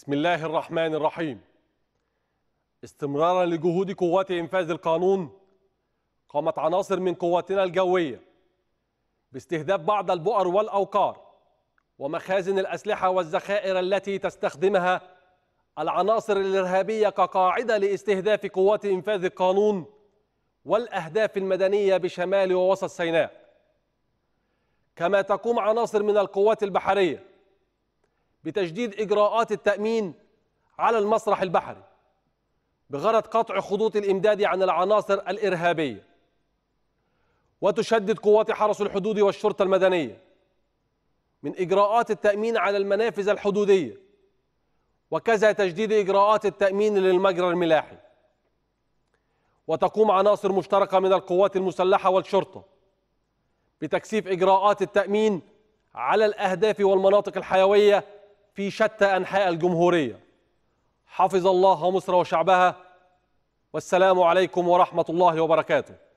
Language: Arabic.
بسم الله الرحمن الرحيم استمرارا لجهود قوات إنفاذ القانون قامت عناصر من قواتنا الجوية باستهداف بعض البؤر والأوقار ومخازن الأسلحة والذخائر التي تستخدمها العناصر الإرهابية كقاعدة لاستهداف قوات إنفاذ القانون والأهداف المدنية بشمال ووسط سيناء كما تقوم عناصر من القوات البحرية بتجديد إجراءات التأمين على المسرح البحري بغرض قطع خطوط الإمداد عن العناصر الإرهابية وتشدد قوات حرس الحدود والشرطة المدنية من إجراءات التأمين على المنافذ الحدودية وكذا تجديد إجراءات التأمين للمجرى الملاحي وتقوم عناصر مشتركة من القوات المسلحة والشرطة بتكثيف إجراءات التأمين على الأهداف والمناطق الحيوية في شتى أنحاء الجمهورية حفظ الله مصر وشعبها والسلام عليكم ورحمة الله وبركاته